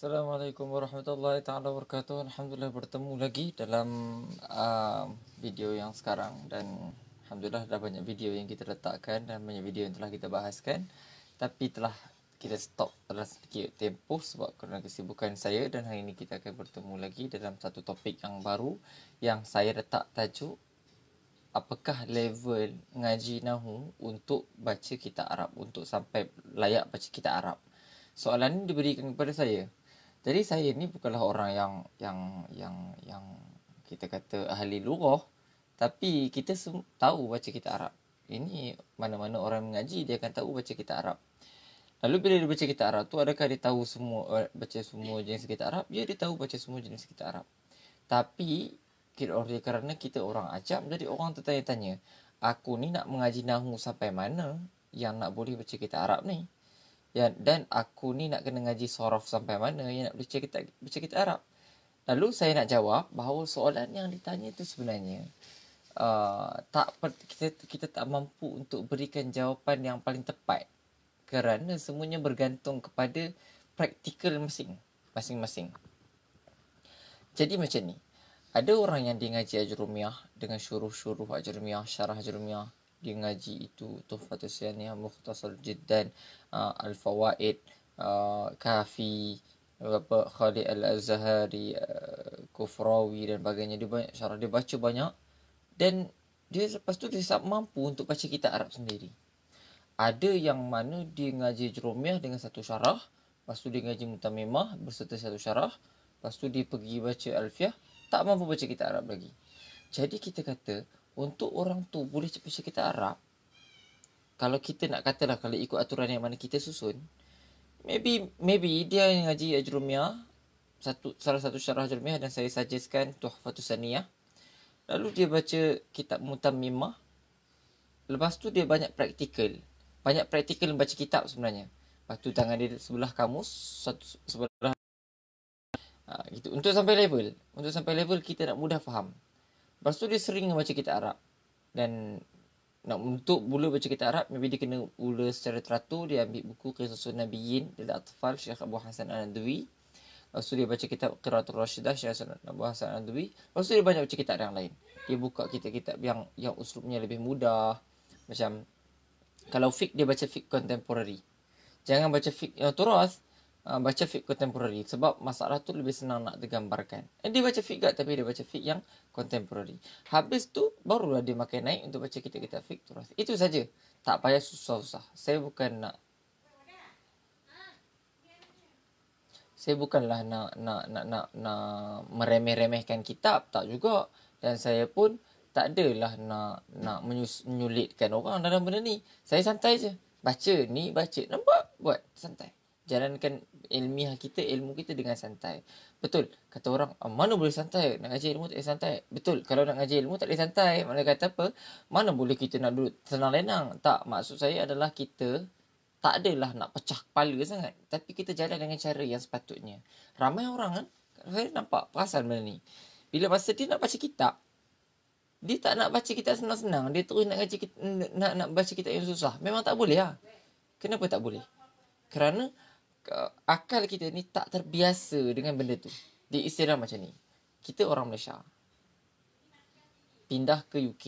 Assalamualaikum warahmatullahi taala wabarakatuh. Alhamdulillah bertemu lagi dalam uh, video yang sekarang dan alhamdulillah dah banyak video yang kita letakkan dan banyak video yang telah kita bahaskan. Tapi telah kita stop dalam sedikit tempoh sebab kerana kesibukan saya dan hari ini kita akan bertemu lagi dalam satu topik yang baru yang saya letak tajuk apakah level ngaji nahu untuk baca kitab Arab untuk sampai layak baca kitab Arab. Soalan ini diberikan kepada saya jadi saya ni bukanlah orang yang yang yang yang kita kata ahli lughah tapi kita tahu baca kita Arab. Ini mana-mana orang mengaji dia akan tahu baca kita Arab. Lalu bila dia baca kita Arab tu adakah dia tahu semua eh, baca semua jenis kita Arab? Ya dia tahu baca semua jenis kita Arab. Tapi kira orang kerana kita orang ajam jadi orang tertanya-tanya. Aku ni nak mengaji nahu sampai mana yang nak boleh baca kita Arab ni? Ya, dan aku ni nak kena ngaji sorof sampai mana yang nak baca kitab, baca kitab Arab. Lalu saya nak jawab bahawa soalan yang ditanya itu sebenarnya uh, tak per, kita kita tak mampu untuk berikan jawapan yang paling tepat kerana semuanya bergantung kepada praktikal masing-masing. masing Jadi macam ni. Ada orang yang dia ngaji ajrumiyah dengan syuruh-syuruh ajrumiyah, syarah ajrumiyah dia ngaji itu tuhfatusyaniyah mukhtasar jiddan uh, al-fawaid uh, kafi apa Khalid al-Azhari uh, Kufrawi dan bagainya dia banyak syarah dia baca banyak dan dia lepas tu dia mampu untuk baca kitab Arab sendiri ada yang mana dia ngaji jeromiah dengan satu syarah lepas tu dia ngaji mutamimah berserta satu syarah lepas tu dia pergi baca alfiah tak mampu baca kitab Arab lagi jadi kita kata untuk orang tu boleh cepat cakap kita Arab kalau kita nak katalah kalau ikut aturan yang mana kita susun maybe maybe dia yang ngaji ajrumia satu salah satu syarah ajrumia dan saya suggestkan tuhfatus saniyah lalu dia baca kitab mutammimah lepas tu dia banyak praktikal banyak praktikal baca kitab sebenarnya lepas tu tangan dia sebelah kamus satu sebelah ha, gitu untuk sampai level untuk sampai level kita nak mudah faham Lepas tu dia sering baca kitab Arab Dan nak untuk mula baca kitab Arab Maybe dia kena mula secara teratur Dia ambil buku Qisasun Nabi Yin Dari Atfal Syekh Abu Hasan Anadwi Lepas tu dia baca kitab Qiratul Rashidah Syekh Abu Hasan Anadwi Lepas tu dia banyak baca kitab yang lain Dia buka kitab-kitab yang yang usulnya lebih mudah Macam Kalau fik dia baca fik contemporary Jangan baca fik yang turas uh, baca fik contemporary sebab masalah tu lebih senang nak digambarkan. Eh, dia baca fik juga tapi dia baca fik yang contemporary. Habis tu barulah dia makan naik untuk baca kita kita fik terus. Itu saja. Tak payah susah-susah. Saya bukan nak Saya bukanlah nak nak nak nak nak meremeh-remehkan kitab tak juga dan saya pun tak adalah nak nak menyulitkan orang dalam benda ni. Saya santai je. Baca ni baca nampak buat santai jalankan ilmiah kita, ilmu kita dengan santai. Betul. Kata orang, ah, mana boleh santai? Nak ajar ilmu tak boleh santai. Betul. Kalau nak ajar ilmu tak boleh santai. Mana kata apa? Mana boleh kita nak duduk tenang lenang? Tak. Maksud saya adalah kita tak adalah nak pecah kepala sangat. Tapi kita jalan dengan cara yang sepatutnya. Ramai orang kan? Saya nampak perasan benda ni. Bila masa dia nak baca kitab, dia tak nak baca kitab senang-senang. Dia terus nak, kita, nak, nak baca kitab yang susah. Memang tak boleh lah. Kenapa tak boleh? Kerana uh, akal kita ni tak terbiasa dengan benda tu. Di istilah macam ni. Kita orang Malaysia. Pindah ke UK.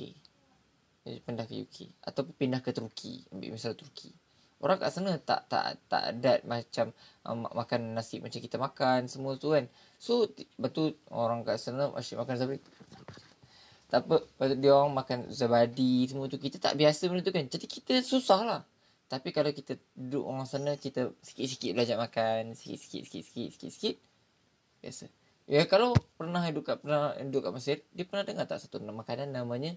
Eh, pindah ke UK. Atau pindah ke Turki. Ambil misal Turki. Orang kat sana tak tak tak adat macam um, makan nasi macam kita makan semua tu kan. So betul orang kat sana asyik makan zabadi. Tak apa, dia orang makan zabadi semua tu kita tak biasa benda tu kan. Jadi kita susah lah. Tapi kalau kita duduk orang sana kita sikit-sikit belajar makan, sikit-sikit sikit-sikit sikit-sikit biasa. Ya kalau pernah hidup kat pernah hidup kat Mesir, dia pernah dengar tak satu nama makanan namanya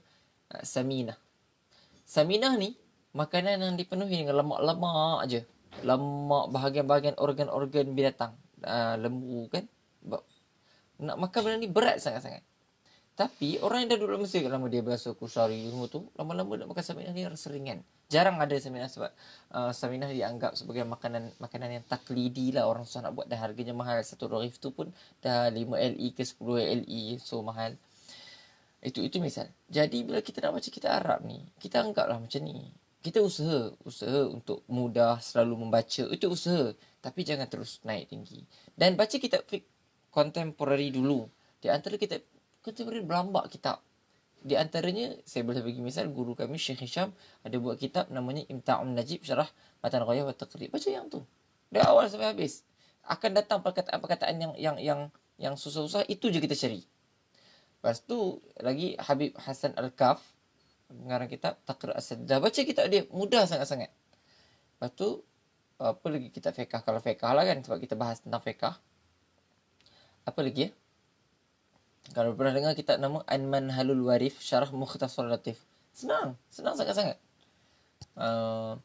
uh, Samina Saminah ni makanan yang dipenuhi dengan lemak-lemak aje. Lemak bahagian-bahagian organ-organ binatang. Uh, lembu kan. Nak makan benda ni berat sangat-sangat. Tapi orang yang dah duduk Mesir lama dia berasa kusari semua tu, lama-lama nak makan saminah ni rasa ringan. Jarang ada saminah sebab uh, saminah dianggap sebagai makanan makanan yang taklidi lah orang susah nak buat dan harganya mahal. Satu rohif tu pun dah 5 LE ke 10 LE so mahal. Itu itu misal. Jadi bila kita nak baca kita Arab ni, kita lah macam ni. Kita usaha, usaha untuk mudah selalu membaca. Itu usaha. Tapi jangan terus naik tinggi. Dan baca kita fik kontemporari dulu. Di antara kita kita boleh berlambak kitab. Di antaranya, saya boleh bagi misal, guru kami Syekh Hisham ada buat kitab namanya Imta'un Najib Syarah Matan Raya wa Taqrib. Baca yang tu. Dari awal sampai habis. Akan datang perkataan-perkataan yang yang yang yang susah-susah, itu je kita cari. Lepas tu, lagi Habib Hasan Al-Kaf, mengarang kitab Taqra As-Sadda. Baca kitab dia, mudah sangat-sangat. Lepas tu, apa lagi kitab fiqah? Kalau fiqah lah kan, sebab kita bahas tentang fiqah. Apa lagi ya? Eh? Kalau pernah dengar kitab nama Anman Halul Warif Syarah Mukhtasar Latif. Senang. Senang sangat-sangat. Uh,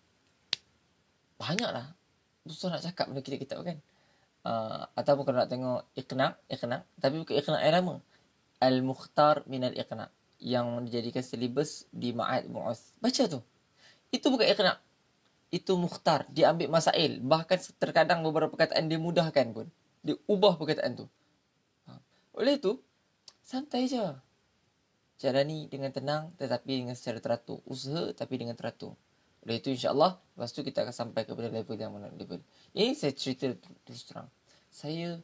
lah Susah nak cakap benda kitab-kitab kan. Uh, ataupun kalau nak tengok Iqnaq, Iqnaq. Tapi bukan Iqnaq yang lama. Al-Mukhtar Minal Iqnaq. Yang dijadikan silibus di Ma'ad Mu'az. Baca tu. Itu bukan Iqnaq. Itu Mukhtar. Dia ambil Masail. Bahkan terkadang beberapa perkataan dia mudahkan pun. Dia ubah perkataan tu. Ha. oleh itu, Santai je. Jalani dengan tenang tetapi dengan secara teratur. Usaha tapi dengan teratur. Oleh itu insyaAllah Lepas tu kita akan sampai kepada level yang mana level Ini saya cerita terus terang Saya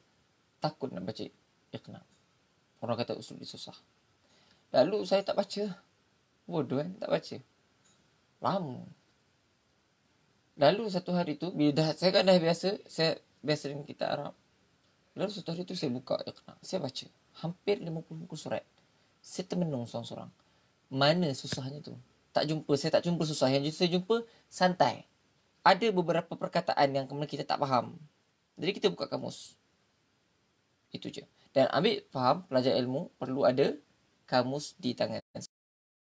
takut nak baca Iqna Orang kata usul dia susah Lalu saya tak baca Bodoh kan tak baca Lama Lalu satu hari tu bila dah, Saya kan dah biasa Saya biasa dengan kita Arab Lalu satu hari tu saya buka Iqna Saya baca hampir 50 buku surat. Saya termenung seorang-seorang. Mana susahnya tu? Tak jumpa, saya tak jumpa susah. Yang saya jumpa, santai. Ada beberapa perkataan yang kemudian kita tak faham. Jadi kita buka kamus. Itu je. Dan ambil faham, pelajar ilmu perlu ada kamus di tangan.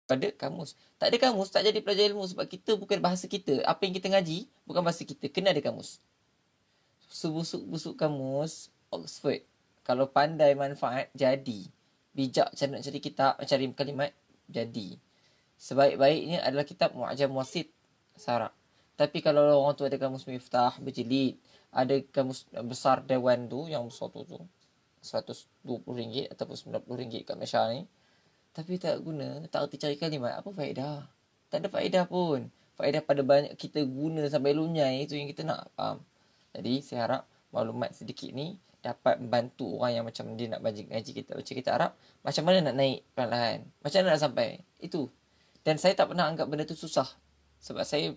Ada kamus. Tak ada kamus, tak jadi pelajar ilmu. Sebab kita bukan bahasa kita. Apa yang kita ngaji, bukan bahasa kita. Kena ada kamus. Sebusuk-busuk kamus, Oxford kalau pandai manfaat jadi bijak macam nak cari kitab cari kalimat jadi sebaik-baiknya adalah kitab mu'jam wasit sarak tapi kalau orang tu ada kamus miftah berjilid ada kamus besar dewan tu yang besar tu tu RM120 ataupun RM90 kat Malaysia ni tapi tak guna tak erti cari kalimat apa faedah tak ada faedah pun faedah pada banyak kita guna sampai lunyai itu yang kita nak faham jadi saya harap maklumat sedikit ni dapat membantu orang yang macam dia nak baca ngaji kita baca kita Arab macam mana nak naik perlahan macam mana nak sampai itu dan saya tak pernah anggap benda tu susah sebab saya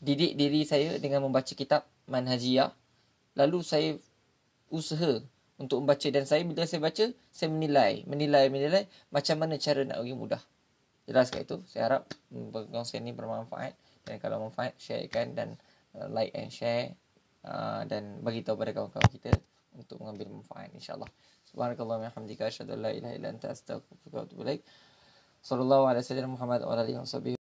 didik diri saya dengan membaca kitab manhajiyah lalu saya usaha untuk membaca dan saya bila saya baca saya menilai menilai menilai macam mana cara nak bagi mudah jelas ke itu saya harap perkongsian ini bermanfaat dan kalau manfaat sharekan dan uh, like and share uh, dan bagi tahu pada kawan-kawan kita untuk mengambil manfaat insyaallah subhanakallah wa hamdika asyhadu an la ilaha illa anta astaghfiruka wa atubu ilaik sallallahu alaihi wa muhammad wa alihi wa